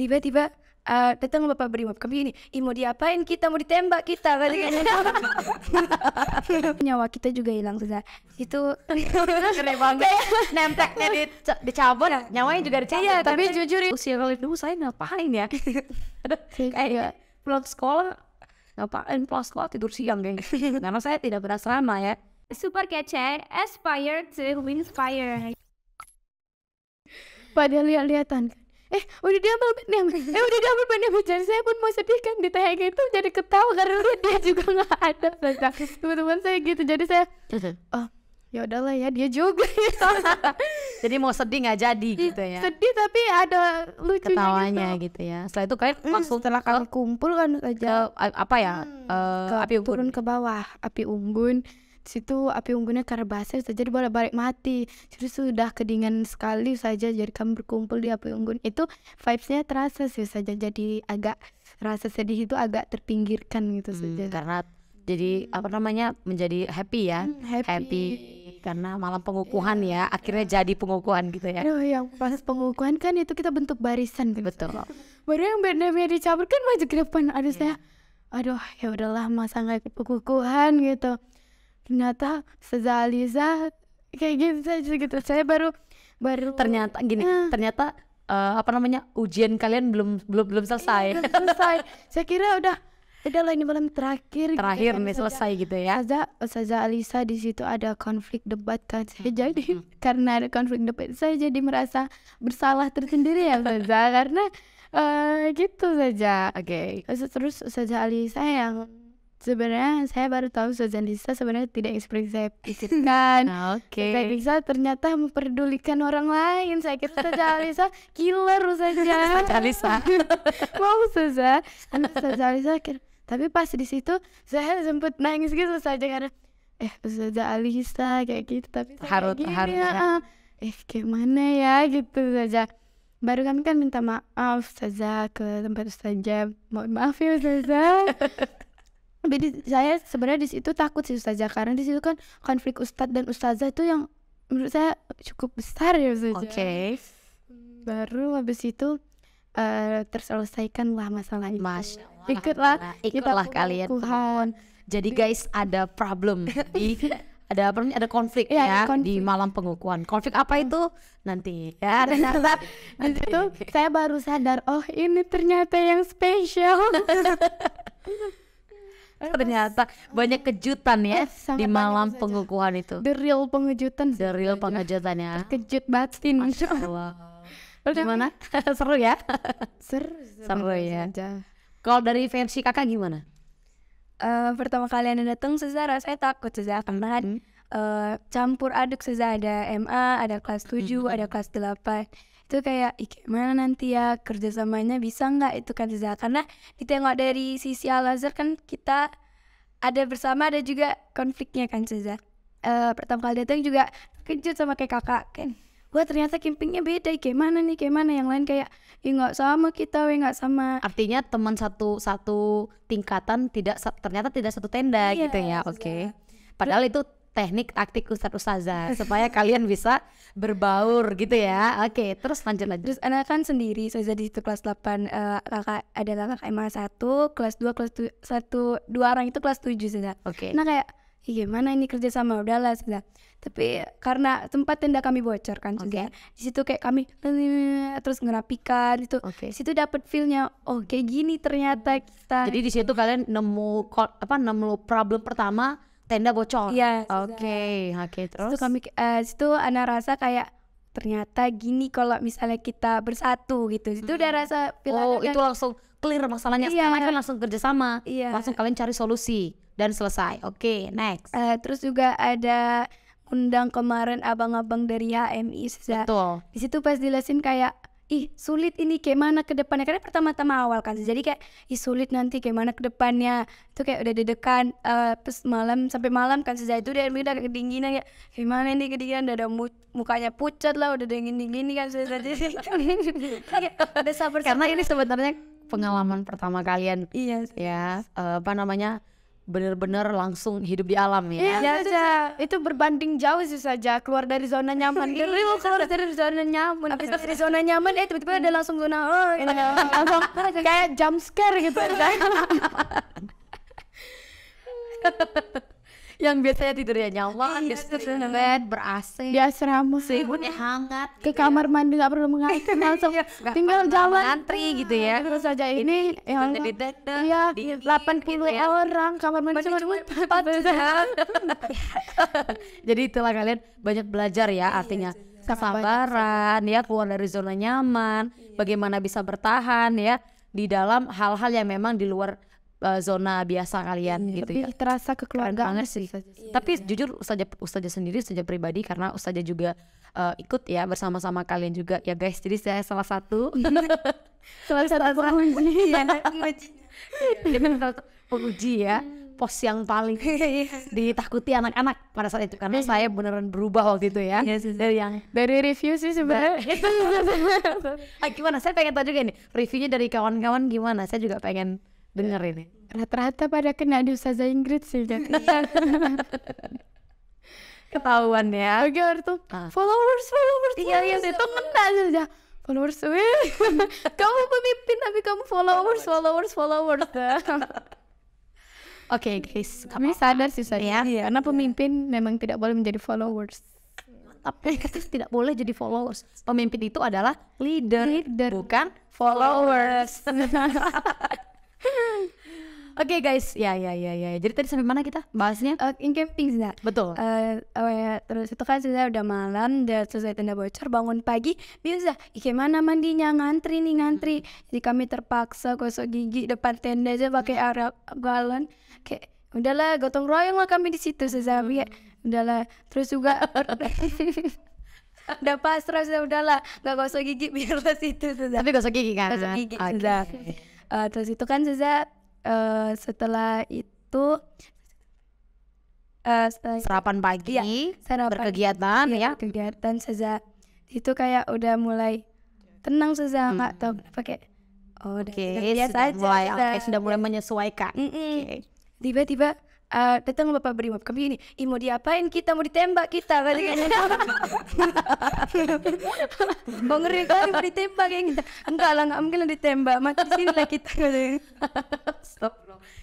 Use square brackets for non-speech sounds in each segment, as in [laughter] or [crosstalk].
tiba-tiba uh, datang bapak brimob kami ini Ih, mau diapain kita mau ditembak kita kali [laughs] nyawa kita juga hilang sudah itu [laughs] keren banget nempelnya di dicabut nyawanya juga dicabut iya, tapi jujur ya. usia kali dulu saya ngapain ya [laughs] kayak pulang sekolah ngapain pulang sekolah tidur siang geng karena saya tidak pernah ya super kece aspire to inspire padahal lihat-lihatan eh udah diambil nih [laughs] eh udah diambil nih jadi saya pun mau sedih kan ditanya gitu jadi ketawa karena dia juga [laughs] nggak ada teman-teman saya gitu jadi saya oh ya udahlah ya dia juga [laughs] jadi mau sedih nggak jadi iya, gitu ya sedih tapi ada lucunya gitu. ketawanya gitu, gitu ya setelah itu kalian mm, langsung setelah kalian kumpul kan saja apa ya hmm, uh, ke, api unggun. turun ke bawah api unggun situ api unggunnya karena basah jadi boleh balik mati. Jadi sudah kedinginan sekali saja jadi kami berkumpul di api unggun. Itu vibesnya terasa sih saja jadi agak rasa sedih itu agak terpinggirkan gitu hmm, saja. Karena jadi apa namanya menjadi happy ya. Hmm, happy. happy karena malam pengukuhan ya, akhirnya jadi pengukuhan gitu ya. Aduh, yang proses pengukuhan kan itu kita bentuk barisan gitu. Betul. Baru yang bandnya dicabut kan maju ke depan. harusnya saya aduh ya udahlah masa nggak ikut gitu ternyata sezaliza kayak gitu saja gitu saya baru baru ternyata gini uh, ternyata uh, apa namanya ujian kalian belum belum belum iya, selesai belum selesai saya kira udah udah lah ini malam terakhir gitu terakhir gitu, nih saja, selesai gitu ya saja saja Alisa di situ ada konflik debat kan saya hmm. jadi hmm. hmm. karena ada konflik debat saya jadi merasa bersalah tersendiri ya saja karena uh, gitu saja oke okay. terus saja Alisa yang sebenarnya saya baru tahu Sozan Lisa sebenarnya tidak seperti saya pikirkan. Oke. Okay. Saya Lisa ternyata memperdulikan orang lain. Saya kira Sozan Lisa killer saja. Sozan Lisa. Mau Sozan. Anak Lisa tapi pas di situ saya sempat nangis gitu saja karena eh Ustazah Alisa kayak gitu tapi harut gini, harut ya. eh gimana ya gitu saja baru kami kan minta maaf saja ke tempat Ustazah mohon maaf ya Ustazah [laughs] Jadi saya sebenarnya di situ takut sih ustazah karena di situ kan konflik ustadz dan ustazah itu yang menurut saya cukup besar ya ustazah. Oke. Okay. Hmm, baru habis itu uh, terselesaikan lah masalah itu. Mas, Ikutlah, ya, ikutlah kita kalian. Kuhan. Jadi guys ada problem di [laughs] ada apa ada konflik ya, ya konflik. di malam pengukuhan konflik apa itu nanti ya [laughs] ternyata nanti saya baru sadar oh ini ternyata yang spesial [laughs] Eh, ternyata banyak kejutan ya eh, di malam pengukuhan itu the real pengejutan the real pengejutan ya kejut batin Masya Allah gimana [laughs] seru ya seru seru, [laughs] seru ya kalau dari versi kakak gimana uh, pertama kali anda datang Sezara saya takut Sezara karena hmm. uh, campur aduk Sezara ada MA ada kelas 7 hmm. ada kelas 8 itu kayak gimana nanti ya kerjasamanya bisa nggak itu kan Zizal karena kita ditengok dari sisi Al Azhar kan kita ada bersama ada juga konfliknya kan Zizal uh, eh, pertama kali datang juga kejut sama kayak kakak kan wah ternyata kempingnya beda gimana nih gimana yang lain kayak ya nggak sama kita we nggak sama artinya teman satu satu tingkatan tidak ternyata tidak satu tenda iya, gitu ya oke okay. padahal itu teknik taktik ustadz ustazah supaya kalian bisa berbaur gitu ya oke okay, terus lanjut lanjut terus anak kan sendiri saya so, jadi itu kelas 8 uh, eh, kakak ada kakak emang satu kelas 2 kelas satu dua orang itu kelas tujuh sudah oke okay. nah kayak ya gimana ini kerja sama udahlah sudah tapi karena tempat tenda kami bocor kan okay. di situ kayak kami terus ngerapikan itu okay. situ dapat feelnya oh kayak gini ternyata kita jadi di situ kalian nemu apa nemu problem pertama tenda bocor. Iya. Oke, okay. oke okay, terus. Itu kami uh, situ anak rasa kayak ternyata gini kalau misalnya kita bersatu gitu. Itu udah rasa Oh, itu langsung clear masalahnya. Iya. Sekarang kan langsung kerjasama. Iya. Langsung kalian cari solusi dan selesai. Oke, okay, next. Uh, terus juga ada undang kemarin abang-abang dari HMI. Betul. Di situ pas dilesin kayak ih sulit ini kayak mana ke depannya karena pertama-tama awal kan jadi kayak ih sulit nanti kayak mana ke depannya itu kayak udah dedekan uh, eh, pas malam sampai malam kan sejak itu dia udah kedinginan ya gimana ini kedinginan udah ada mukanya pucat lah udah dingin dingin kan sejak [laughs] itu karena ini sebenarnya pengalaman pertama kalian iya yes. ya uh, apa namanya bener-bener langsung hidup di alam ya. Iya, ya, itu, berbanding jauh sih saja keluar dari zona nyaman. Dari iya. mau keluar dari zona nyaman, habis dari zona nyaman eh tiba-tiba ada langsung zona oh, langsung iya. iya. kayak jump scare gitu. [laughs] [laughs] yang biasanya tidurnya nyaman, iya, biasanya bed, ber AC, di asrama, selimutnya hangat, ke gitu ya. kamar ya. mandi nggak perlu mengantri [laughs] iya, langsung iya, tinggal jalan, antri gitu ya. Terus aja ini, ya Allah, iya, gitu delapan puluh ya. orang kamar mandi cuma empat jam. [laughs] [laughs] Jadi itulah kalian banyak belajar ya, iya, artinya iya, kesabaran ya keluar dari zona nyaman, bagaimana bisa bertahan ya di dalam hal-hal yang memang di luar uh, zona biasa kalian iya, gitu lebih ya. terasa kekeluargaan banget sih. Ustazah. Tapi iya. jujur ustazah ustazah sendiri ustazah pribadi karena ustazah juga uh, ikut ya bersama-sama kalian juga ya guys. Jadi saya salah satu [laughs] salah satu penguji ya. Iya. penguji ya pos yang paling iya, iya. ditakuti anak-anak pada saat itu karena saya beneran berubah waktu itu ya yes, yes. dari yang dari review sih sebenarnya [laughs] ah, gimana saya pengen tahu juga nih reviewnya dari kawan-kawan gimana saya juga pengen denger ini. Rata-rata pada kena di Ustazah Ingrid sih. Iya. [laughs] Ketahuan ya. Oke, itu ah. followers, followers, iya, iya, itu kena aja followers, weh. [laughs] kamu pemimpin tapi kamu followers, followers, followers. [laughs] Oke okay, guys, kami sadar sih saya, ya, karena pemimpin memang tidak boleh menjadi followers tapi tidak boleh jadi followers. Pemimpin itu adalah leader, leader. bukan followers. followers. [laughs] Oke okay, guys, ya ya ya ya. Jadi tadi sampai mana kita bahasnya? Uh, in camping sih. Betul. Uh, oh ya, terus itu kan sudah udah malam, udah selesai tenda bocor, bangun pagi, bisa. Gimana mandinya ngantri nih ngantri. Jadi kami terpaksa gosok gigi depan tenda aja pakai hmm. galon. Kayak udahlah gotong royong lah kami di situ sudah. Hmm. Ya, udahlah. Terus juga [laughs] udah pasrah sudah udahlah nggak gosok gigi biarlah situ saja. Tapi gosok gigi kan? Gosok gigi okay. sudah uh, terus itu kan Zaza uh, setelah itu uh, setelah sarapan pagi, ya, sarapan, berkegiatan iya, ya. Kegiatan Zaza itu kayak udah mulai tenang hmm. nggak tau pakai oh, oke oke okay, sudah, sudah Mulai, okay, sudah mulai menyesuaikan. Mm -mm. Okay. Tiba-tiba uh, datang bapak brimob kami ini Ih, mau diapain kita mau ditembak kita kali [laughs] kan mau ngeri kali mau ditembak kayak gitu. enggak lah nggak mungkin lah ditembak mati sini lah kita kali [laughs] stop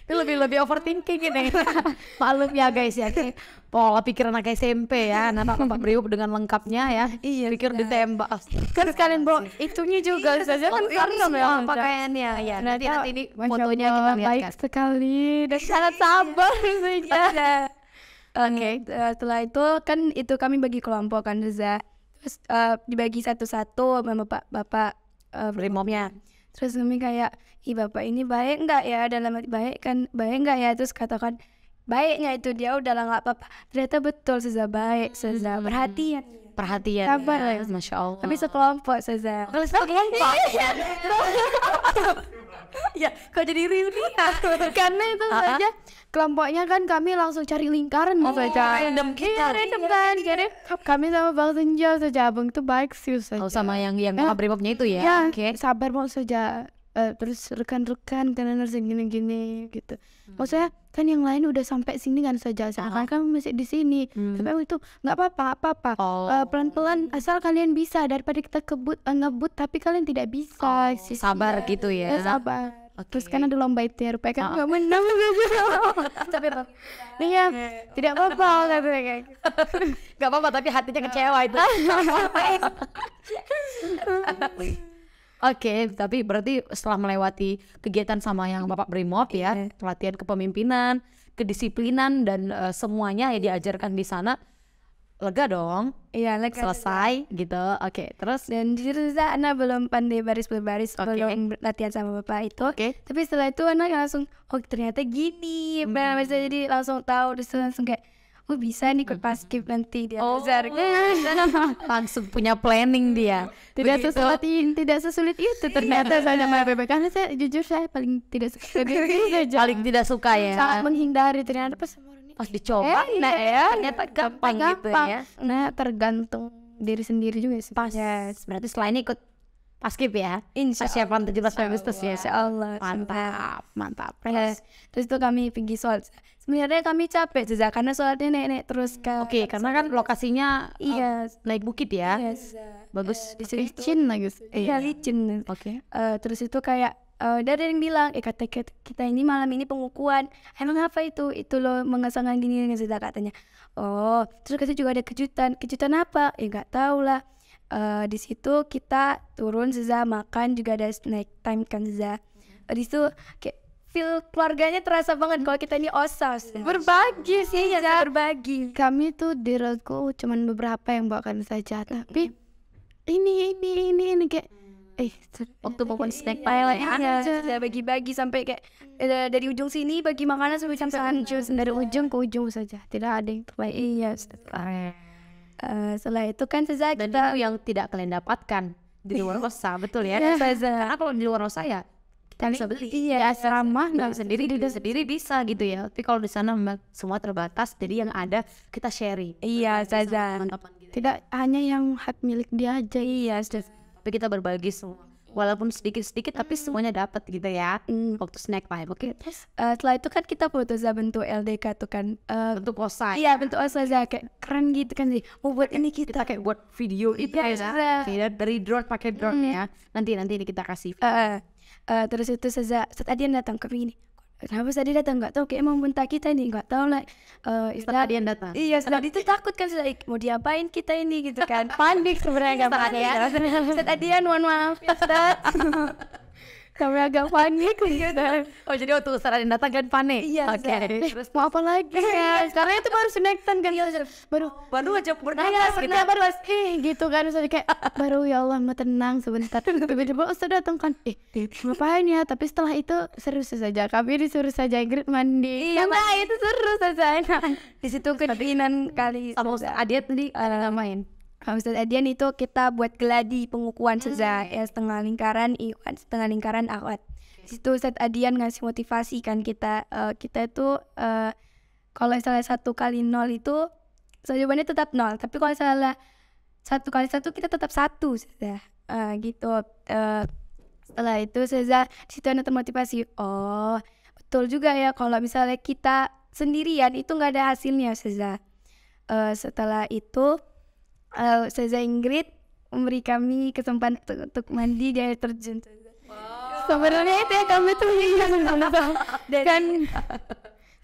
itu lebih lebih overthinking ini [laughs] maklum ya guys ya ini pola pikiran anak SMP ya anak Pak beriup dengan lengkapnya ya iya pikir nah. ditembak kan sekalian bro iya itunya juga iya, saja kan karena oh, iya ya oh, pakaiannya ya nanti nanti ini fotonya kita lihat baik kan. sekali dan sangat sabar ya. Iya oke eh, setelah itu kan itu kami bagi kelompok kan Reza terus uh, dibagi satu-satu sama bapak bapak uh, eh, brimob terus Umi kayak ih bapak ini baik nggak ya dalam hati baik kan baik nggak ya terus katakan baiknya itu dia udah lah nggak apa-apa ternyata betul sudah baik sudah hmm. perhatian perhatian. Sabar ya. Masya Allah. Tapi sekelompok saja. Oh, kalau sekelompok. [laughs] ya, kok jadi reunian? [laughs] Karena itu uh -huh. saja kelompoknya kan kami langsung cari lingkaran oh, saja. Random kita. Iya, random kan. Iya. Jadi kami sama Bang Senja saja. Abang itu baik sih saja. Oh, sama yang yang ya. Eh, abrimobnya itu ya. ya Oke. Okay. Sabar mau saja. Uh, terus rekan-rekan karena gini-gini gitu. Hmm. Maksudnya kan yang lain udah sampai sini kan saja seakan kan masih di sini hmm. tapi itu nggak apa-apa apa-apa oh. uh, pelan-pelan asal kalian bisa daripada kita kebut uh, ngebut tapi kalian tidak bisa oh, sih, sabar ya. gitu ya, ya sabar okay. terus kan ada lomba itu ya rupanya kan ah. nggak gak menang nggak [laughs] tapi nih ya tidak apa-apa gak [laughs] nggak apa-apa tapi hatinya kecewa itu [laughs] Oke, okay, tapi berarti setelah melewati kegiatan sama yang Bapak Brimob ya, yeah. kepemimpinan, kedisiplinan dan uh, semuanya ya diajarkan di sana lega dong. Iya, lega. Selesai juga. gitu. Oke, okay, terus dan di situ Ana belum pandai baris baris okay. belum latihan sama Bapak itu. Okay. Tapi setelah itu Ana langsung oh ternyata gini, hmm. bisa nah, jadi langsung tahu terus langsung kayak oh bisa nih ikut mm-hmm. paskib nanti dia oh. besar [laughs] langsung punya planning dia tidak Begitu. sesulit tidak sesulit itu iya. ternyata saya sama PPK karena saya jujur saya paling tidak suka [laughs] paling tidak suka ya sangat menghindari ternyata pas pas dicoba eh, nah, ya, ternyata gampang, gampang gitu ya nah tergantung diri sendiri juga sih pas yes. berarti selain ikut paskib ya Insya persiapan 17 Agustus ya Insya Allah mantap mantap terus, terus itu kami pergi soal sebenarnya kami capek jejak karena sholatnya nenek terus hmm, kan oke okay, karena kan lokasinya eh, iya naik bukit ya yes. bagus iya, uh, sini licin bagus. Eh, iya licin oke eh, terus itu kayak uh, dari yang bilang eh kata kita ini malam ini pengukuhan emang apa itu itu lo mengesangan gini dengan sejak katanya oh terus kita juga ada kejutan kejutan apa eh, nggak tahu lah uh, di situ kita turun sejak makan juga ada naik time kan sejak di situ kayak feel keluarganya terasa banget kalau kita ini osas iya. berbagi sih ya berbagi kami tuh di roadku cuman beberapa yang bawakan saja tapi ini ini ini ini kayak eh waktu mau iya, makan iya, snack pile ya sudah bagi-bagi sampai kayak mm. eh, dari ujung sini bagi makanan sampai sampai dari ujung ke ujung saja tidak ada yang terbaik iya Uh, setelah itu kan saja kita yang tidak kalian dapatkan di luar rosa betul ya yeah. karena kalau di luar rosa ya kita bisa beli iya, iya asrama nggak sendiri di sendiri bisa gitu ya tapi kalau di sana semua terbatas jadi yang ada kita sharing iya saja gitu ya. tidak hanya yang hak milik dia aja iya sudah tapi kita berbagi semua walaupun sedikit-sedikit tapi hmm. semuanya dapat gitu ya mm. waktu snack time ya, oke okay. uh, eh, setelah itu kan kita foto za bentuk LDK tuh kan uh, bentuk osa iya bentuk osa za kayak keren gitu kan sih mau buat ini kita, kita kayak buat video itu iya, ya, ya. dari drone pakai drone mm. ya nanti nanti ini kita kasih uh, uh, terus itu sejak saat Adian datang ke sini Kenapa saat Adian datang? Gak tahu kayak emang bentar kita ini Gak tahu lah eh, uh, Ustaz Adian datang Iya saat itu takut kan Ustaz Mau diapain kita ini gitu kan Panik sebenarnya gak panik ya saat Adian mohon maaf ya, [laughs] Kami agak panik iya, gitu. Iya. Oh jadi waktu saranin datang kalian panik? Iya. Oke. Okay. Eh, terus mau apa lagi iya. Karena itu baru senektan kan. Iya. Baru baru aja bernapas gitu. Nah, baru eh gitu kan. Ustaz kayak ah, baru ya Allah mau tenang sebentar. Tiba-tiba oh, Ustaz datang kan. Eh ngapain ya? Tapi setelah itu seru saja. Kami disuruh saja Ingrid mandi. Iya. Nah itu seru saja. Di situ kedinginan kali. Sama Ustaz Adiat tadi uh, main kalau Ustadz Adian itu kita buat geladi pengukuhan hmm. seza hmm. ya setengah lingkaran iwan setengah lingkaran awat okay. situ Ustadz Adian ngasih motivasi kan kita uh, kita itu uh, kalau misalnya satu kali nol itu jawabannya tetap nol tapi kalau salah satu kali satu kita tetap satu saja uh, eh, gitu uh, setelah itu di situ ada termotivasi oh betul juga ya kalau misalnya kita sendirian itu nggak ada hasilnya saja. uh, setelah itu uh, Ustazah Ingrid memberi kami kesempatan untuk mandi dan terjun. Wow. Sebenarnya itu ya kami tuh [laughs] dan kan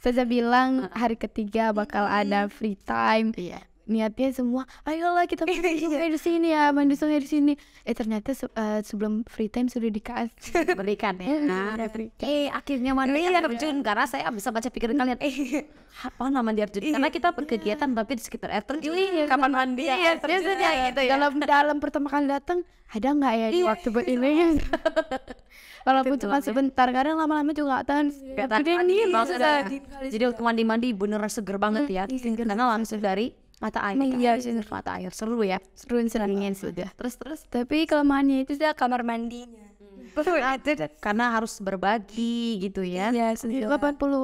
Saya bilang hari ketiga bakal ada free time. Yeah niatnya semua ayolah kita [laughs] main di sungai iya. di sini ya mandi di sungai di sini eh ternyata uh, sebelum free time sudah dikasih [laughs] berikan ya nah eh akhirnya mandi iya. ya terjun karena saya bisa baca pikiran kalian eh [laughs] apa nama dia terjun karena kita berkegiatan tapi di sekitar air terjun kapan mandi ya terjun ya gitu ya dalam dalam pertama kali datang ada nggak ya di waktu buat ini walaupun cuma sebentar karena lama-lama juga nggak tahan jadi waktu mandi mandi beneran seger banget mm, ya karena langsung dari mata air kan? iya sih mata air seru ya seru seringin sudah terus terus tapi kelemahannya itu sudah kamar mandinya hmm. Karena harus berbagi gitu ya. Iya, sudah 80 iya.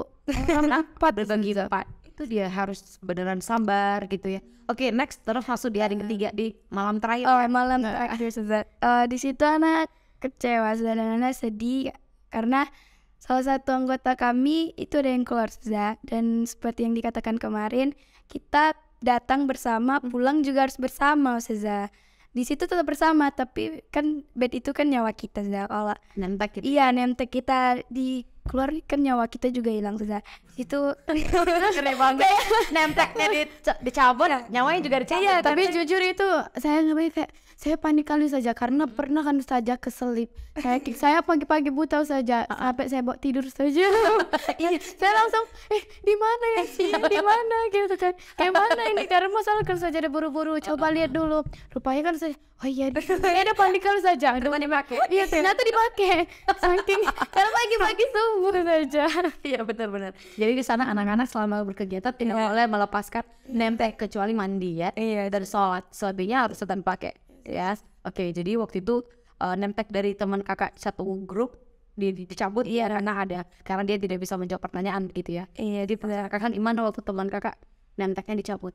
orang [laughs] empat, dan gitu. Itu dia harus beneran sambar, gitu ya. Oke, okay, next terus masuk di hari hmm. ketiga di malam terakhir. Oh, ya. malam nah. terakhir sudah. Eh, uh, di situ anak kecewa dan anak sedih karena salah satu anggota kami itu ada yang keluar sudah dan seperti yang dikatakan kemarin kita datang bersama, hmm. pulang juga harus bersama, Ustazah. Di situ tetap bersama, tapi kan bed itu kan nyawa kita, Ustazah. Kalau nempak kita. Gitu. Iya, nempak kita di keluar kan nyawa kita juga hilang sudah [laughs] itu keren banget nempelnya di dicabut nyawanya juga dicabut iya tapi kan? jujur itu saya nggak kayak saya panik kali saja karena hmm. pernah kan saja keselip saya saya pagi-pagi buta saja sampai saya bawa tidur saja [laughs] iya, saya langsung eh di mana ya sih iya. di mana gitu kan kayak mana ini karena masalah kan saja ada buru-buru coba lihat dulu rupanya kan saya oh iya ada panik kali saja ada panik pakai iya ternyata dipakai [laughs] saking karena pagi-pagi tuh lembur saja [laughs] Iya benar-benar jadi di sana anak-anak selama berkegiatan tidak yeah. boleh melepaskan nempel kecuali mandi ya iya yeah. dan sholat selebihnya harus tetap pakai ya yes. oke okay, jadi waktu itu uh, nempel dari teman kakak satu grup di, dicabut iya karena ada karena dia tidak bisa menjawab pertanyaan gitu ya iya di kakak kan iman waktu teman kakak nempelnya dicabut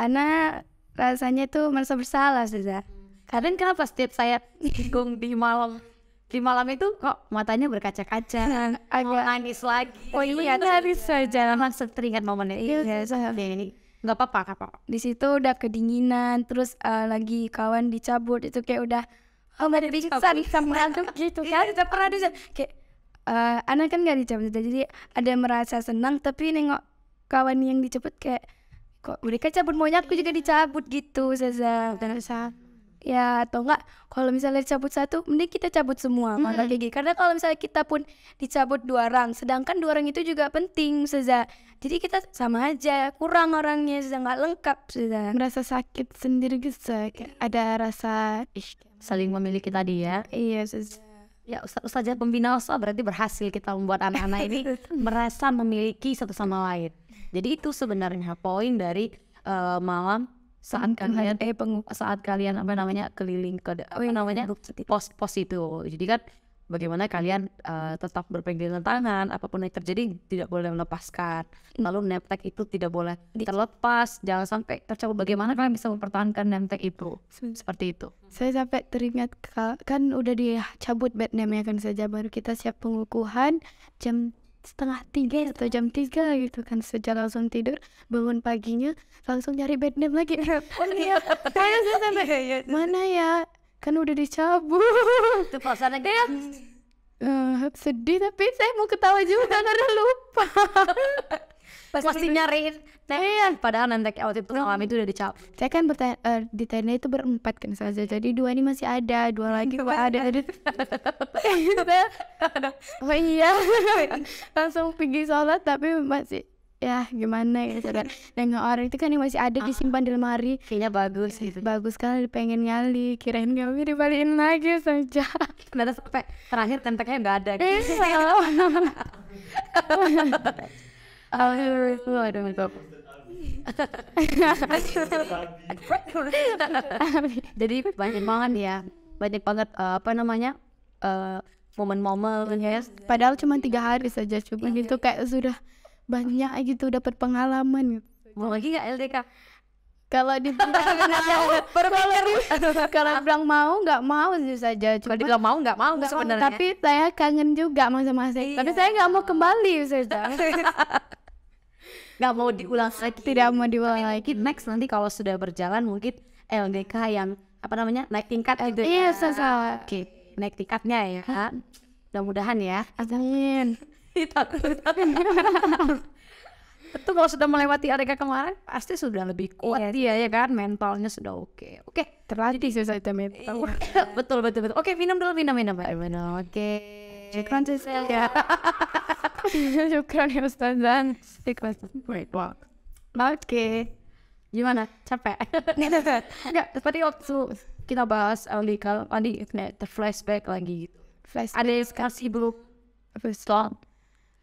Ana rasanya tuh merasa bersalah sudah. Kalian kenapa setiap saya bingung [laughs] di malam di malam itu kok matanya berkaca-kaca nah, mau agak nangis lagi oh iya nangis saja langsung teringat momen itu iya, iya, iya ini nggak apa-apa nggak apa di situ udah kedinginan terus uh, lagi kawan dicabut itu kayak udah oh nggak bisa gitu iya, kan. bisa mengantuk gitu kan udah pernah dicabut kayak uh, eh, anak kan nggak dicabut jadi ada merasa senang tapi nengok kawan yang dicabut kayak kok mereka cabut maunya aku juga dicabut gitu saza. dan Zaza ya atau enggak kalau misalnya dicabut satu mending kita cabut semua mm -hmm. mata gigi karena kalau misalnya kita pun dicabut dua orang sedangkan dua orang itu juga penting seza jadi kita sama aja kurang orangnya seza nggak lengkap seza merasa sakit sendiri gitu iya. ada rasa Ish, saling memiliki tadi ya iya seza ya ustaz saja pembina ustaz berarti berhasil kita membuat anak-anak ini [laughs] merasa memiliki satu sama lain jadi itu sebenarnya poin dari uh, malam saat kalian eh peng saat kalian apa namanya keliling ke apa oh, iya, namanya pos-pos itu jadi kan bagaimana kalian uh, tetap berpegangan tangan apapun yang terjadi tidak boleh melepaskan hmm. lalu nemtek itu tidak boleh terlepas jangan sampai tercabut bagaimana kalian bisa mempertahankan nemtek itu seperti itu saya sampai teringat kan udah dicabut bed name ya kan saja baru kita siap pengukuhan jam setengah tiga atau jam tiga gitu kan sejak langsung tidur bangun paginya langsung nyari bed name lagi [laughs] oh ya, iya saya sampai mana ya kan udah dicabut itu perasaan lagi [laughs] iya. gitu. uh, eh, sedih tapi saya mau ketawa juga karena lupa [laughs] Pas Mesti nyariin Padahal nanti waktu itu malam itu udah dicap Saya kan bertanya, uh, di tenda itu berempat kan saja iya. Jadi dua ini masih ada Dua [laughs] lagi kok ada [laughs] Oh iya [laughs] Langsung pergi sholat tapi masih ya gimana gitu kan dan orang itu kan yang masih ada ah. disimpan di lemari kayaknya bagus iya, gitu bagus sekali pengen nyali kirain mau dibalikin lagi saja ternyata sampai terakhir tentaknya nggak ada gitu. [laughs] Jadi banyak banget ya, banyak banget uh, apa namanya uh, momen-momen yes. Ya. Padahal cuma tiga hari saja cuma yeah. gitu kayak sudah banyak gitu dapat pengalaman. Gitu. Mau lagi nggak LDK? Kalau dibilang [laughs] mau, Kalau [laughs] bilang mau nggak mau sih saja. Cuma dibilang mau nggak mau gak sebenarnya. Tapi saya kangen juga sama saya. Iya. Tapi saya nggak mau kembali saja. [laughs] nggak mau diulang lagi. Tidak mau diulang lagi. Next nanti kalau sudah berjalan mungkin LDK yang apa namanya naik tingkat gitu. Ya. Iya, saya Oke, naik tingkatnya ya. Mudah-mudahan ya. Amin itu kalau sudah melewati adegan kemarin pasti sudah lebih kuat iya. dia ya iya kan mentalnya sudah oke okay. oke okay. terlatih saya itu mental iya. [laughs] betul betul betul oke okay, minum dulu minum minum pak minum oke okay. Syukran ya [laughs] Syukran ya Ustazan Syukran Great work Oke Gimana? Capek? [laughs] Enggak, seperti waktu kita bahas Ali kalau tadi the flashback lagi gitu Flashback Ada kasih belum Apa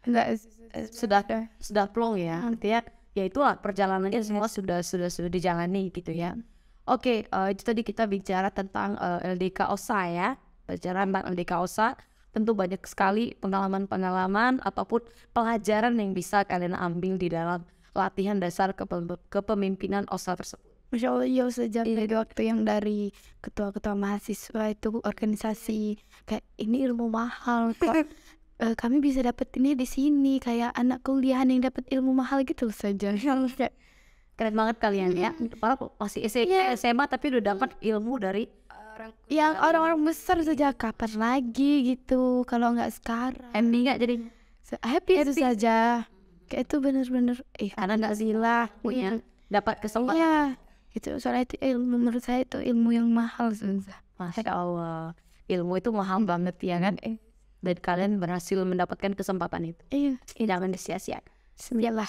Enggak, eh, sudah sudah plong ya. Hmm. Artinya ya, ya itulah perjalanannya semua sudah sudah sudah dijalani gitu ya. Hmm. Oke, okay, eh, itu tadi kita bicara tentang uh, eh, LDK OSA ya. Bicara tentang LDK OSA, tentu banyak sekali pengalaman-pengalaman ataupun pelajaran yang bisa kalian ambil di dalam latihan dasar kepemimpinan OSA tersebut. Masya Allah ya sejak iya. dari waktu yang dari ketua-ketua mahasiswa itu organisasi kayak ini ilmu mahal kok [laughs] uh, kami bisa ini di sini, kayak anak kuliah yang dapat ilmu mahal gitu loh saja. [laughs] keren banget kalian ya. Padahal masih SMA, e iya. eh, SMA tapi udah dapat ilmu dari orang Yang orang-orang besar saja. Iya. kapan lagi gitu, kalau nggak sekarang. Happy nggak jadi? Iya. happy, itu saja. Kayak itu bener-bener, eh Karena nggak zila punya dapat kesempatan. Iya, itu Soalnya itu ilmu menurut saya itu ilmu yang mahal sih Masya Allah, ilmu itu mahal banget ya kan? Eh, dan kalian berhasil mendapatkan kesempatan itu. Iya, jangan disia-siakan. Sembahlah.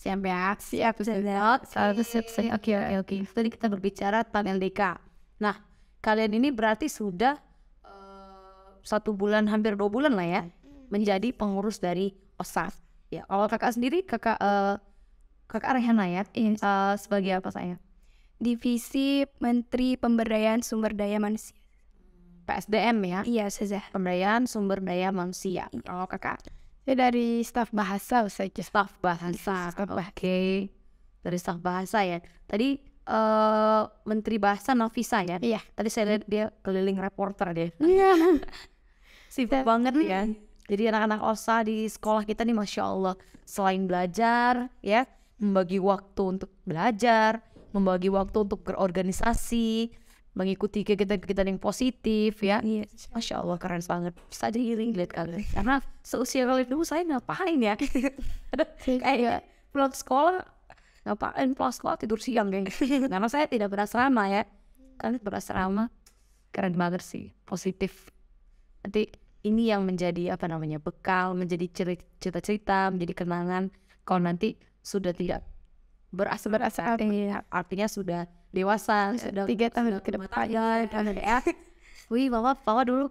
Siap ya, siap, siap, siap, siap, oke, oke, oke. Tadi kita berbicara tentang LDK. Nah, kalian ini berarti sudah uh, satu bulan, hampir dua bulan lah ya, menjadi pengurus dari OSAF. Ya, kalau kakak sendiri, kakak uh, kakak Rehana ya, uh, sebagai apa saya? Divisi Menteri Pemberdayaan Sumber Daya Manusia. PSDM ya? Iya, Ustazah. Pemberdayaan Sumber Daya Manusia. Iya. Oh, Kakak. ya dari staf bahasa, Ustazah. Staf bahasa. Oke. Okay. Dari staf bahasa ya. Tadi uh, Menteri Bahasa Novisa ya? Iya. Tadi saya lihat dia keliling reporter dia. Iya. [laughs] Sibuk banget ya. Hmm. Jadi anak-anak OSA di sekolah kita nih Masya Allah Selain belajar ya Membagi waktu untuk belajar Membagi waktu untuk berorganisasi mengikuti kegiatan-kegiatan yang positif ya. Iya. Masya Allah keren banget. Saya healing lihat kalian. Karena seusia kalian dulu saya ngapain ya? [laughs] Kayak iya. pulang sekolah ngapain pulang sekolah tidur siang geng. Gitu. [laughs] Karena saya tidak berasrama ya. Kalian berasrama keren banget sih positif. Nanti ini yang menjadi apa namanya bekal, menjadi cerita-cerita, menjadi kenangan. Kalau nanti sudah tidak berasa berasa iya. berasrama. artinya sudah dewasa iya, sudah tiga tahun ke depan ya wih bawa bawa dulu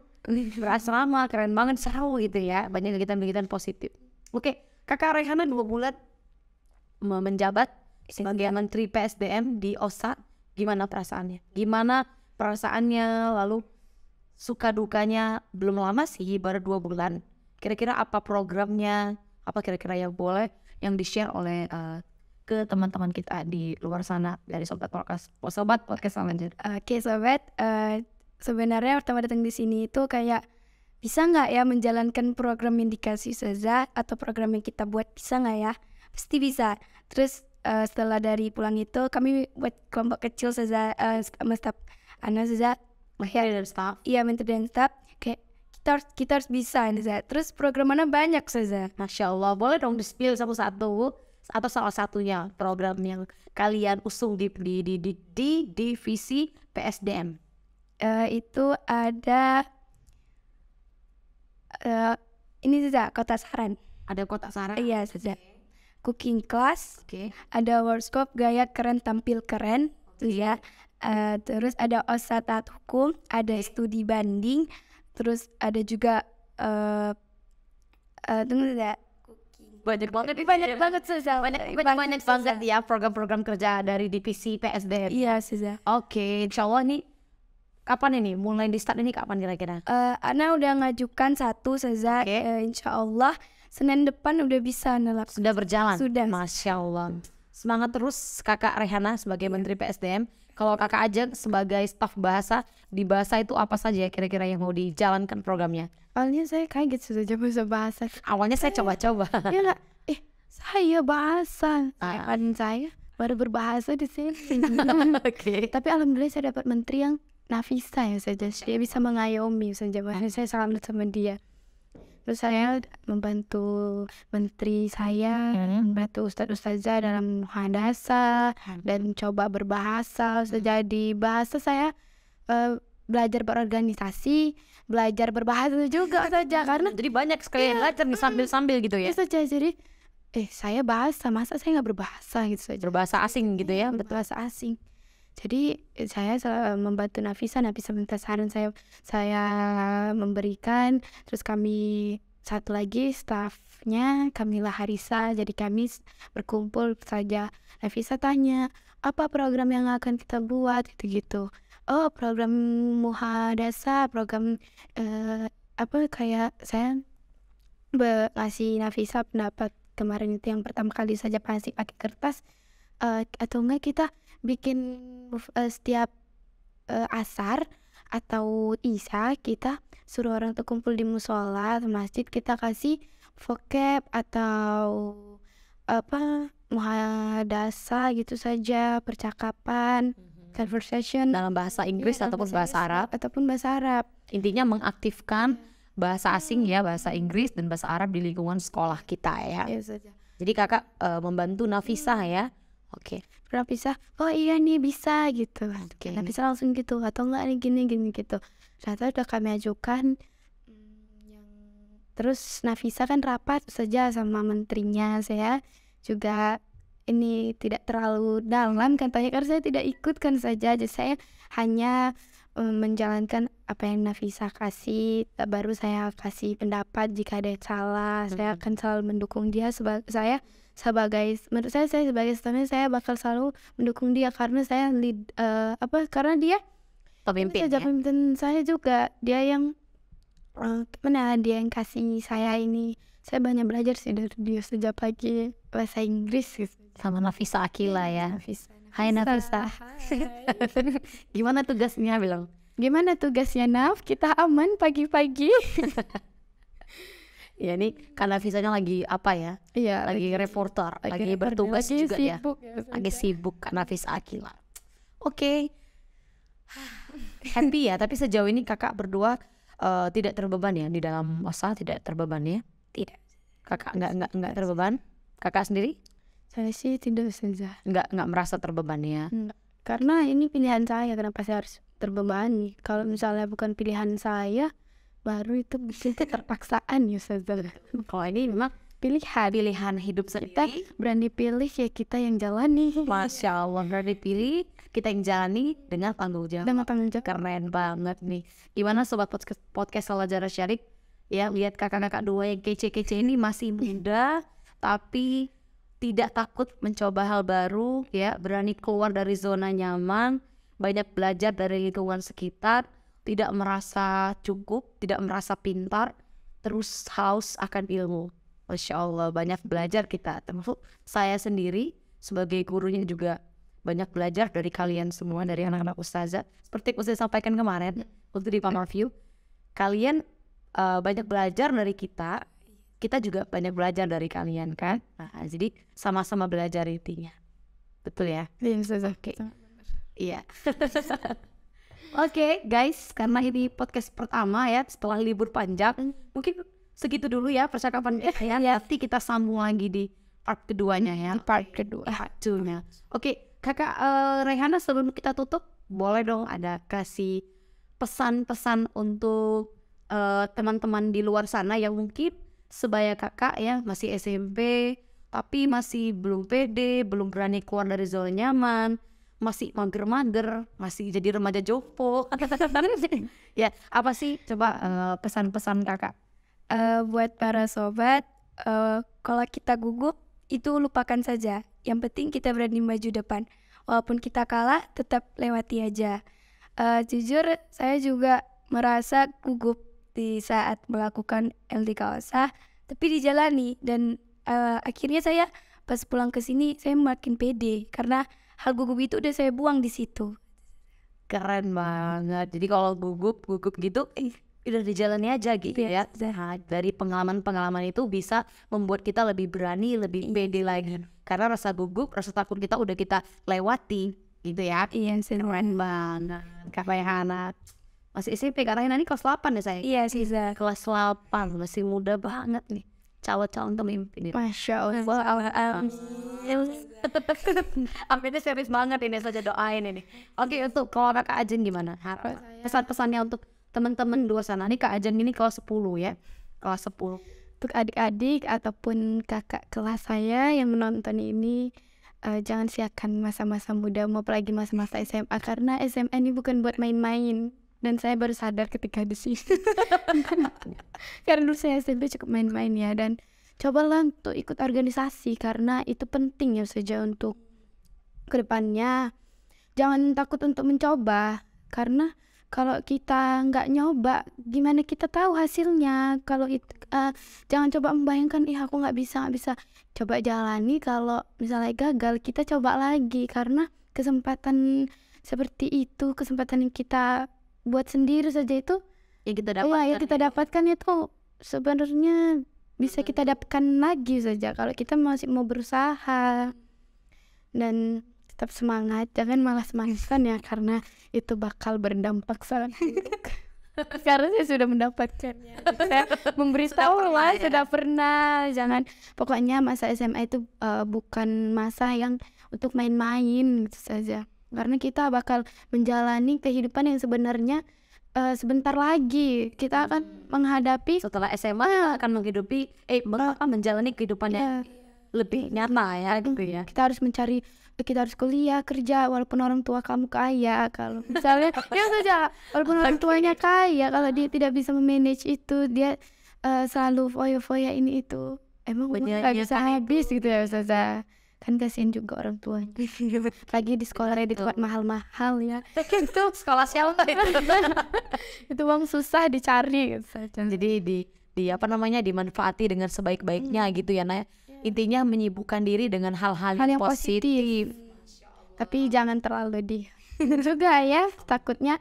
berasrama keren banget seru gitu ya banyak kegiatan-kegiatan positif oke kakak Rehana dua bulan menjabat sebagai iya. menteri PSDM di OSA gimana perasaannya gimana perasaannya lalu suka dukanya belum lama sih baru dua bulan kira-kira apa programnya apa kira-kira yang boleh yang di share oleh uh, ke teman-teman kita di luar sana dari sobat podcast sobat podcast selanjutnya oke okay, sobat uh, sebenarnya pertama datang di sini itu kayak bisa nggak ya menjalankan program yang dikasih Seza atau program yang kita buat bisa nggak ya pasti bisa terus uh, setelah dari pulang itu kami buat kelompok kecil saja uh, eh, sama staff anak saja menteri dan staff iya menteri dan staff kayak kita harus kita harus bisa Seza Terus program mana banyak Seza Masya Allah, boleh dong di spill satu-satu atau salah satunya program yang kalian usung di di di di, di divisi PSDM? Uh, eh, itu ada uh, ini sudah kota saran. Ada kota saran? Iya sudah. Cooking class. Okay. Ada workshop gaya keren tampil keren. Okay. Ya. Uh, eh, terus ada osatat hukum, ada okay. studi banding, terus ada juga uh, uh, tunggu tidak Iya. banyak banget banyak banget Suza banyak banyak, banyak banget ya program-program kerja dari divisi PSDM iya Suza oke okay, insya Allah nih kapan ini mulai di start ini kapan kira-kira uh, Ana udah ngajukan satu Seza okay. uh, eh, insya Allah Senin depan udah bisa nelap sudah berjalan sudah Masya Allah semangat terus kakak Rehana sebagai yeah. Menteri PSDM kalau kakak aja sebagai staff bahasa di bahasa itu apa saja ya kira-kira yang mau dijalankan programnya? Awalnya saya kaget sudah coba bahasa. Awalnya saya coba-coba. Iya nggak? Eh saya bahasa. Kan saya baru berbahasa di sini. [laughs] Oke. Okay. Tapi alhamdulillah saya dapat menteri yang Nafisa ya saja. Dia bisa mengayomi saja. Saya salam sama dia terus saya membantu menteri saya hmm. membantu ustadz ustazah dalam muhadasa dan coba berbahasa hmm. jadi bahasa saya uh, belajar berorganisasi, belajar berbahasa juga saja [laughs] karena jadi banyak sekali iya, belajar nih mm. sambil-sambil gitu ya. Iya saja jadi eh saya bahasa masa saya nggak berbahasa gitu saja. Berbahasa asing gitu ya. Berbahasa asing. Jadi saya membantu Nafisa, Nafisa minta saran saya saya memberikan. Terus kami satu lagi staffnya Kamila Harisa. Jadi kami berkumpul saja. Nafisa tanya apa program yang akan kita buat gitu-gitu. Oh program muhadasa, program eh, apa kayak saya ngasih Nafisa pendapat kemarin itu yang pertama kali saja pasti pakai kertas uh, atau enggak kita bikin uh, setiap uh, asar atau isya kita suruh orang tuh kumpul di musola atau masjid kita kasih vocab atau apa muhadasa gitu saja percakapan mm-hmm. conversation dalam bahasa iya, Inggris ya, ataupun bahasa, bahasa Arab ataupun bahasa Arab intinya mengaktifkan iya. bahasa iya. asing ya bahasa Inggris dan bahasa Arab di lingkungan sekolah kita ya jadi kakak uh, membantu Nafisa ya oke okay pernah pisah oh iya nih bisa gitu okay. nah, bisa langsung gitu atau enggak nih gini gini gitu ternyata udah kami ajukan mm, terus Nafisa kan rapat saja sama menterinya saya juga ini tidak terlalu dalam kan tanya karena saya tidak ikut kan saja jadi saya hanya eh, menjalankan apa yang Nafisa kasih eh, baru saya kasih pendapat jika ada yang salah mm-hmm. saya akan selalu mendukung dia sebagai saya sebagai menurut saya saya sebagai suami saya bakal selalu mendukung dia karena saya lead uh, apa karena dia pemimpin ya? pemimpin saya juga dia yang uh, dia yang kasih saya ini saya banyak belajar sih dari dia sejak pagi bahasa Inggris gitu sama Nafisa Akila ya iya, Nafisa. Hai Nafisa. Hai. [laughs] Gimana tugasnya bilang? Gimana tugasnya Naf? Kita aman pagi-pagi. [laughs] ya ini karena visanya lagi apa ya? Iya. Lagi, lagi reporter, lagi, lagi bertugas lagi juga sibuk, ya. ya lagi sibuk karena vis Akila. Oke. Okay. [sighs] Happy ya, tapi sejauh ini kakak berdua uh, tidak terbeban ya di dalam masa tidak terbeban ya? Tidak. Kakak nggak nggak nggak terbeban? Kakak sendiri? Saya sih tidak senja. Nggak nggak merasa terbeban ya? Enggak. Karena ini pilihan saya kenapa saya harus terbebani kalau misalnya bukan pilihan saya baru itu bisa terpaksaan ya saudara kalau ini memang pilihan pilihan hidup sendiri kita berani pilih ya kita yang jalani masya allah berani pilih kita yang jalani dengan tanggung jawab dengan tanggung jawab keren banget nih gimana sobat podcast podcast Salajara Syarik ya lihat kakak-kakak dua yang kece-kece ini masih muda tapi tidak takut mencoba hal baru ya berani keluar dari zona nyaman banyak belajar dari lingkungan sekitar, tidak merasa cukup, tidak merasa pintar, terus haus akan ilmu. Masya Allah, banyak belajar kita, termasuk saya sendiri sebagai gurunya juga banyak belajar dari kalian semua, dari anak-anak ustazah. Seperti yang saya sampaikan kemarin, waktu ya. di Pamar View, kalian uh, banyak belajar dari kita, kita juga banyak belajar dari kalian kan. Nah, jadi sama-sama belajar intinya. Betul ya? Iya, Oke. Okay. Iya. [laughs] Oke guys, karena ini podcast pertama ya setelah libur panjang, hmm. mungkin segitu dulu ya percakapan eh, ya. Iya. Nanti kita sambung lagi di part keduanya ya. Part kedua. Part Oke, okay, kakak uh, Rehana sebelum kita tutup, boleh dong ada kasih pesan-pesan untuk teman eh, teman-teman di luar sana yang mungkin sebaya kakak ya masih SMP tapi masih belum pede, belum berani keluar dari zona nyaman masih mager-mager, masih jadi remaja jopo. [laughs] ya, apa sih coba eh, pesan-pesan uh, kakak? Uh, buat para sobat, uh, kalau kita gugup itu lupakan saja. Yang penting kita berani maju depan. Walaupun kita kalah, tetap lewati aja. Uh, jujur, saya juga merasa gugup di saat melakukan LDK OSA, tapi dijalani dan uh, akhirnya saya pas pulang ke sini saya makin pede karena hal gugup itu udah saya buang di situ keren banget jadi kalau gugup gugup gitu eh, udah dijalani aja gitu iya, ya nah, dari pengalaman-pengalaman itu bisa membuat kita lebih berani lebih iya, pede lagi karena rasa gugup rasa takut kita udah kita lewati gitu ya iya keren banget kakak Hanat? masih SMP karena ini kelas 8 ya saya iya sih kelas 8 masih muda banget nih calon-calon pemimpin. Masya Allah. [laughs] amin. ini serius banget ini saja doain ini. Oke okay, untuk kalau Kak Ajeng gimana? Pesan-pesannya untuk teman-teman dua sana nih Kak Ajeng ini kelas 10 ya. Kelas 10. Untuk adik-adik ataupun kakak kelas saya yang menonton ini uh, jangan siakan masa-masa muda mau apalagi masa-masa SMA karena SMA ini bukan buat main-main dan saya baru sadar ketika di sini [laughs] karena dulu saya SMP cukup main-main ya dan coba lah untuk ikut organisasi karena itu penting ya saja untuk kedepannya jangan takut untuk mencoba karena kalau kita nggak nyoba gimana kita tahu hasilnya kalau itu uh, eh, jangan coba membayangkan ih aku nggak bisa nggak bisa coba jalani kalau misalnya gagal kita coba lagi karena kesempatan seperti itu kesempatan yang kita buat sendiri saja itu yang kita iya, dapatkan ya, yang kita dapatkan itu sebenarnya bisa kita hmm. dapatkan lagi saja kalau kita masih mau berusaha dan tetap semangat jangan malah malasan ya karena itu bakal berdampak sangat [laughs] karena saya sudah mendapatkannya saya memberitahu sudah lah ya. sudah pernah jangan pokoknya masa SMA itu uh, bukan masa yang untuk main-main gitu saja karena kita bakal menjalani kehidupan yang sebenarnya uh, sebentar lagi kita akan hmm. menghadapi setelah SMA uh, iya. akan menghidupi eh iya. bakal menjalani kehidupan yang yang lebih iya. nyata ya gitu ya kita harus mencari kita harus kuliah kerja walaupun orang tua kamu kaya kalau misalnya [laughs] ya saja walaupun orang tuanya kaya kalau dia tidak bisa memanage itu dia uh, selalu foya-foya ini itu emang Banyak bisa kan? habis itu. gitu ya Ustazah kan kasihan juga orang tuanya [laughs] iya, lagi di sekolah di tempat mahal-mahal ya [laughs] itu sekolah siapa [laughs] itu gitu. itu uang susah dicari gitu jadi di di apa namanya dimanfaati dengan sebaik-baiknya hmm. gitu ya nah intinya menyibukkan diri dengan hal-hal yang, yang positif, positif. tapi jangan terlalu di juga ya takutnya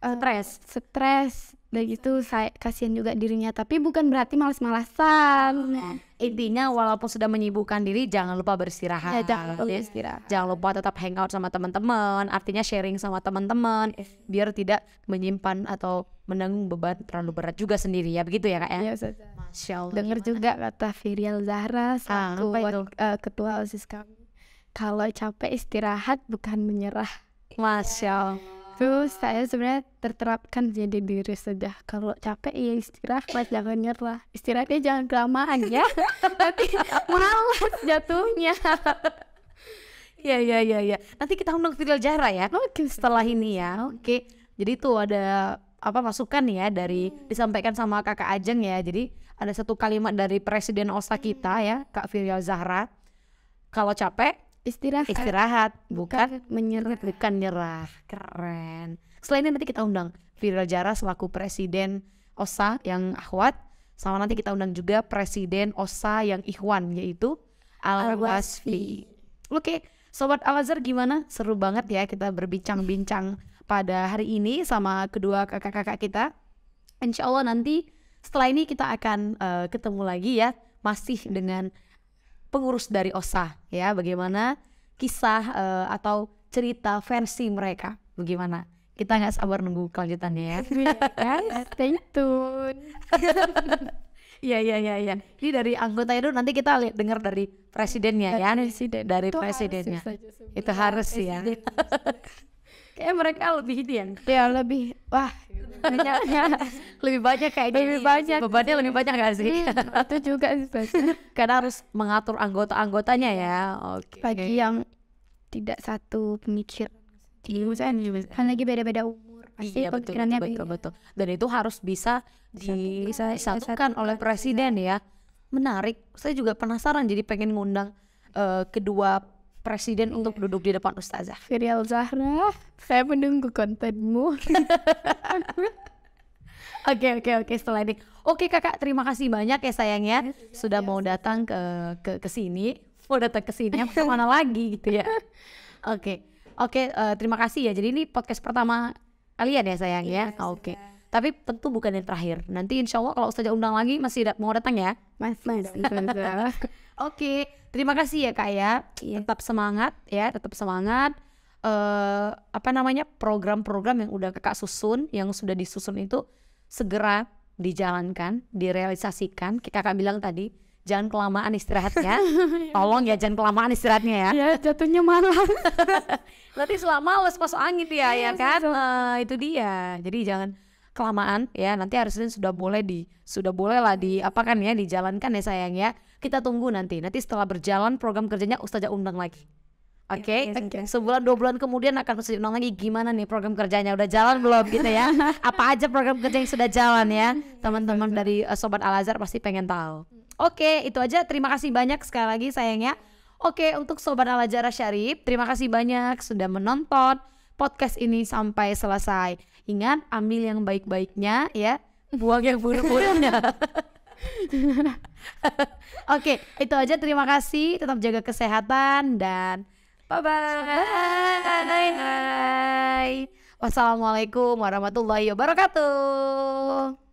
uh, stres stres dan gitu saya kasihan juga dirinya tapi bukan berarti malas-malasan intinya walaupun sudah menyibukkan diri jangan lupa beristirahat ya, jangan lupa beristirahat jangan lupa tetap hangout sama teman-teman artinya sharing sama teman-teman biar tidak menyimpan atau menanggung beban terlalu berat juga sendiri ya begitu ya kak ya, yes, iya, dengar juga kata Virial Zahra selaku ah, uh, ketua osis kami kalau capek istirahat bukan menyerah masya allah itu saya sebenarnya terterapkan jadi diri sudah kalau capek ya istirahat jangan nyerah istirahatnya jangan kelamaan ya nanti [laughs] malas jatuhnya ya ya ya iya. Nanti kita undang Fidel Jara ya. Oke, setelah ini ya. Oke. Jadi tuh ada apa masukan ya dari disampaikan sama Kakak Ajeng ya. Jadi ada satu kalimat dari Presiden OSA kita ya, Kak Fidel Zahra. Kalau capek istirahat istirahat bukan, menyerah bukan nyerah ah, keren selain itu nanti kita undang Viral Jara selaku presiden OSA yang Ahwat sama nanti kita undang juga presiden OSA yang Ikhwan yaitu Al Wasfi oke sobat Al Azhar gimana seru banget ya kita berbincang-bincang pada hari ini sama kedua kakak-kakak kita Insya Allah nanti setelah ini kita akan uh, ketemu lagi ya masih dengan pengurus dari OSA ya bagaimana kisah uh, atau cerita versi mereka bagaimana kita nggak sabar nunggu kelanjutannya ya stay tune [laughs] Iya iya iya iya. Ini dari anggota itu nanti kita lihat dengar dari presidennya ya. Presiden. Dari presidennya. itu harus ya. [laughs] kayak mereka lebih itu ya ya lebih wah banyaknya lebih banyak kayak lebih banyak bebannya lebih banyak gak sih hmm, itu juga sih [laughs] karena harus mengatur anggota-anggotanya ya oke okay. bagi yang tidak satu pemikir di kan lagi beda-beda umur pasti iya, pemikirannya betul, betul, betul dan itu harus bisa disatukan oleh presiden ya menarik saya juga penasaran jadi pengen ngundang uh, kedua presiden untuk iya. duduk di depan ustazah. Firial Zahra, saya menunggu kontenmu. [laughs] Oke oke oke setelah ini. Oke kakak terima kasih banyak ya sayangnya iya, iya, sudah mau datang ke ke ke sini, mau datang ke sini ke mana [laughs] lagi gitu ya. Oke oke uh, terima kasih ya. Jadi ini podcast pertama kalian ya sayang ya. Oke. Tapi tentu bukan yang terakhir. Nanti insya Allah kalau Ustazah undang lagi masih mau datang ya. [laughs] Mas, mas, Oke, terima kasih ya Kak ya. yeah. Tetap semangat ya, tetap semangat. Uh, apa namanya program-program yang udah kakak susun, yang sudah disusun itu segera dijalankan, direalisasikan. Kakak bilang tadi, jangan kelamaan istirahatnya. [laughs] Tolong ya jangan kelamaan istirahatnya ya. Ya jatuhnya malas. [laughs] Nanti selama males masuk angin dia ya, ya kan. Uh, itu dia. Jadi jangan kelamaan ya nanti harusnya sudah boleh di sudah boleh lah di apa kan ya dijalankan ya sayang ya kita tunggu nanti nanti setelah berjalan program kerjanya ustazah undang lagi Oke, okay. ya, ya, sebulan dua bulan kemudian akan ustazah undang lagi gimana nih program kerjanya udah jalan belum gitu ya? [laughs] Apa aja program kerja yang sudah jalan ya? Iya, Teman-teman iya, dari iya. Eh, sobat Al Azhar pasti pengen tahu. Oke, okay, itu aja. Terima kasih banyak sekali lagi sayangnya. Oke, okay, untuk sobat Al Azhar Syarif, terima kasih banyak sudah menonton podcast ini sampai selesai. Ingat, ambil yang baik-baiknya ya, buang yang buruk-buruknya. [laughs] Oke, okay, itu aja. Terima kasih. Tetap jaga kesehatan dan bye-bye. Wassalamualaikum warahmatullahi wabarakatuh.